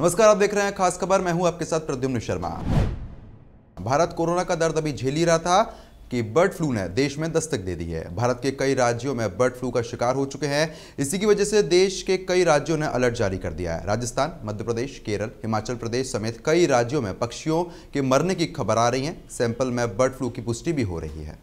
नमस्कार आप देख रहे हैं खास खबर मैं हूं आपके साथ प्रद्युम्न शर्मा भारत कोरोना का दर्द अभी झेल ही रहा था कि बर्ड फ्लू ने देश में दस्तक दे दी है भारत के कई राज्यों में बर्ड फ्लू का शिकार हो चुके हैं इसी की वजह से देश के कई राज्यों ने अलर्ट जारी कर दिया है राजस्थान मध्य प्रदेश केरल हिमाचल प्रदेश समेत कई राज्यों में पक्षियों के मरने की खबर आ रही है सैंपल में बर्ड फ्लू की पुष्टि भी हो रही है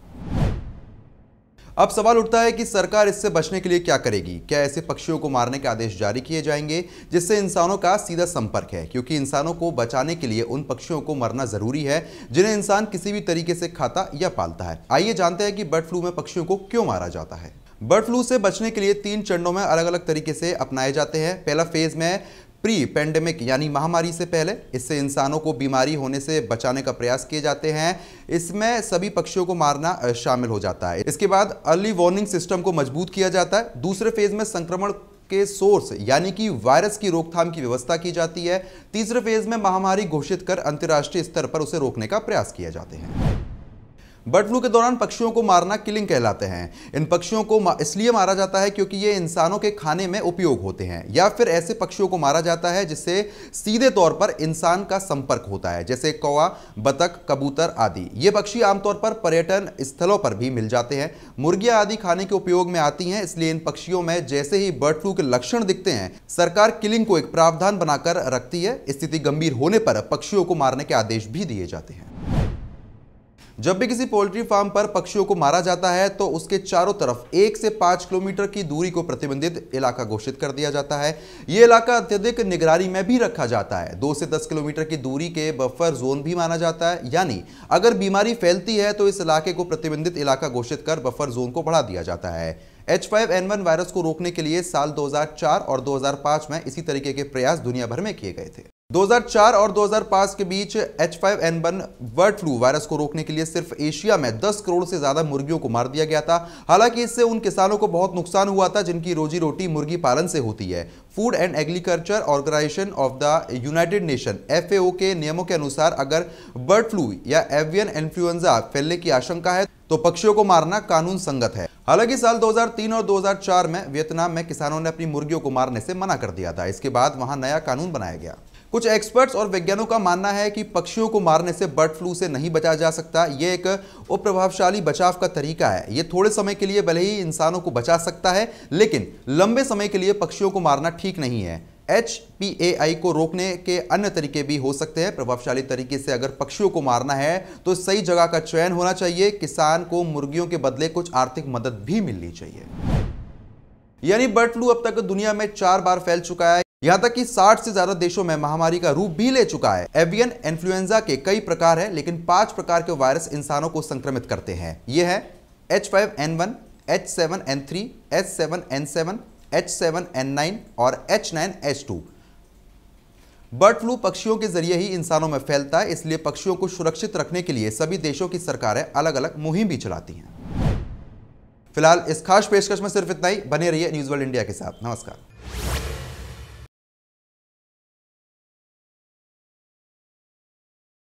अब सवाल उठता है कि सरकार इससे बचने के लिए क्या करेगी क्या ऐसे पक्षियों को मारने के आदेश जारी किए जाएंगे जिससे इंसानों का सीधा संपर्क है क्योंकि इंसानों को बचाने के लिए उन पक्षियों को मरना जरूरी है जिन्हें इंसान किसी भी तरीके से खाता या पालता है आइए जानते हैं कि बर्ड फ्लू में पक्षियों को क्यों मारा जाता है बर्ड फ्लू से बचने के लिए तीन चरणों में अलग अलग तरीके से अपनाए जाते हैं पहला फेज में प्री पेंडेमिक यानी महामारी से पहले इससे इंसानों को बीमारी होने से बचाने का प्रयास किए जाते हैं इसमें सभी पक्षियों को मारना शामिल हो जाता है इसके बाद अर्ली वार्निंग सिस्टम को मजबूत किया जाता है दूसरे फेज में संक्रमण के सोर्स यानी कि वायरस की रोकथाम की व्यवस्था की जाती है तीसरे फेज में महामारी घोषित कर अंतर्राष्ट्रीय स्तर पर उसे रोकने का प्रयास किया जाते हैं बर्ड फ्लू के दौरान पक्षियों को मारना किलिंग कहलाते हैं इन पक्षियों को इसलिए मारा जाता है क्योंकि ये इंसानों के खाने में उपयोग होते हैं या फिर ऐसे पक्षियों को मारा जाता है जिससे सीधे तौर पर इंसान का संपर्क होता है जैसे कौवा बतख कबूतर आदि ये पक्षी आमतौर पर पर्यटन स्थलों पर भी मिल जाते हैं मुर्गियाँ आदि खाने के उपयोग में आती हैं इसलिए इन पक्षियों में जैसे ही बर्ड फ्लू के लक्षण दिखते हैं सरकार किलिंग को एक प्रावधान बनाकर रखती है स्थिति गंभीर होने पर पक्षियों को मारने के आदेश भी दिए जाते हैं जब भी किसी पोल्ट्री फार्म पर पक्षियों को मारा जाता है तो उसके चारों तरफ एक से पांच किलोमीटर की दूरी को प्रतिबंधित इलाका घोषित कर दिया जाता है ये इलाका अत्यधिक निगरानी में भी रखा जाता है दो से दस किलोमीटर की दूरी के बफर जोन भी माना जाता है यानी अगर बीमारी फैलती है तो इस इलाके को प्रतिबंधित इलाका घोषित कर बफर जोन को बढ़ा दिया जाता है एच वायरस को रोकने के लिए साल दो और दो में इसी तरीके के प्रयास दुनिया भर में किए गए थे 2004 और 2005 के बीच H5N1 बर्ड फ्लू वायरस को रोकने के लिए सिर्फ एशिया में 10 करोड़ से ज्यादा मुर्गियों को मार दिया गया था हालांकि इससे उन किसानों को बहुत नुकसान हुआ था जिनकी रोजी रोटी मुर्गी पालन से होती है Food and Agriculture Organization of the United Nation F के नियमों के अनुसार अगर बर्ड फ्लू या एवियन इन्फ्लुएंजा फैलने की आशंका है तो पक्षियों को मारना कानून संगत है हालांकि साल 2003 और 2004 में वियतनाम में किसानों ने अपनी मुर्गियों को मारने से मना कर दिया था इसके बाद वहां नया कानून बनाया गया कुछ एक्सपर्ट्स और वैज्ञानिकों का मानना है कि पक्षियों को मारने से बर्ड फ्लू से नहीं बचा जा सकता ये एक अप्रभावशाली बचाव का तरीका है ये थोड़े समय के लिए भले ही इंसानों को बचा सकता है लेकिन लंबे समय के लिए पक्षियों को मारना ठीक नहीं है एच पी ए आई को रोकने के अन्य तरीके भी हो सकते हैं प्रभावशाली तरीके से अगर पक्षियों को मारना है तो सही जगह का चयन होना चाहिए किसान को मुर्गियों के बदले कुछ आर्थिक मदद भी मिलनी चाहिए यानी बर्ड फ्लू अब तक दुनिया में चार बार फैल चुका है यहाँ तक कि 60 से ज्यादा देशों में महामारी का रूप भी ले चुका है एवियन इन्फ्लुएंजा के कई प्रकार हैं लेकिन पांच प्रकार के वायरस इंसानों को संक्रमित करते हैं ये है H five N one H seven N three H seven N seven H seven N nine और H nine H two bird flu पक्षियों के जरिए ही इंसानों में फैलता है इसलिए पक्षियों को सुरक्षित रखने के लिए सभी देशों की सरकारें अलग अलग मुहिम भी चलाती हैं फिलहाल इस खास पेशकश में सिर्फ इतना ही बने रही न्यूज वर्ल्ड इंडिया के साथ नमस्कार